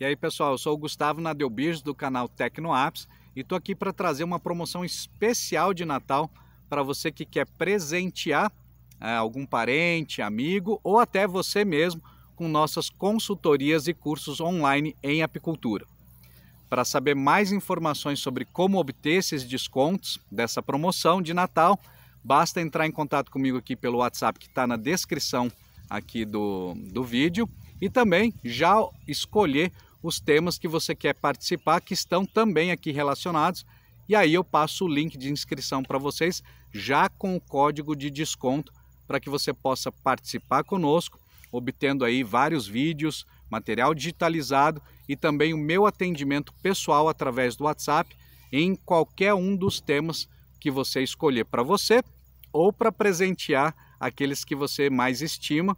E aí, pessoal, eu sou o Gustavo Nadelbis do canal Tecnoapps e estou aqui para trazer uma promoção especial de Natal para você que quer presentear é, algum parente, amigo ou até você mesmo com nossas consultorias e cursos online em apicultura. Para saber mais informações sobre como obter esses descontos dessa promoção de Natal, basta entrar em contato comigo aqui pelo WhatsApp que está na descrição aqui do, do vídeo e também já escolher os temas que você quer participar, que estão também aqui relacionados. E aí eu passo o link de inscrição para vocês, já com o código de desconto, para que você possa participar conosco, obtendo aí vários vídeos, material digitalizado e também o meu atendimento pessoal através do WhatsApp em qualquer um dos temas que você escolher para você ou para presentear aqueles que você mais estima,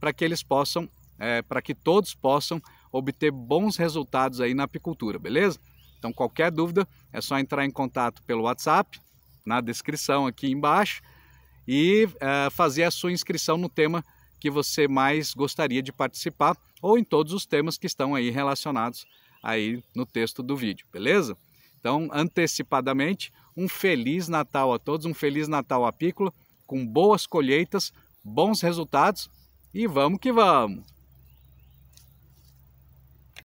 para que eles possam, é, para que todos possam obter bons resultados aí na apicultura, beleza? Então qualquer dúvida é só entrar em contato pelo WhatsApp, na descrição aqui embaixo, e uh, fazer a sua inscrição no tema que você mais gostaria de participar ou em todos os temas que estão aí relacionados aí no texto do vídeo, beleza? Então, antecipadamente, um feliz Natal a todos, um feliz Natal apícola, com boas colheitas, bons resultados e vamos que vamos!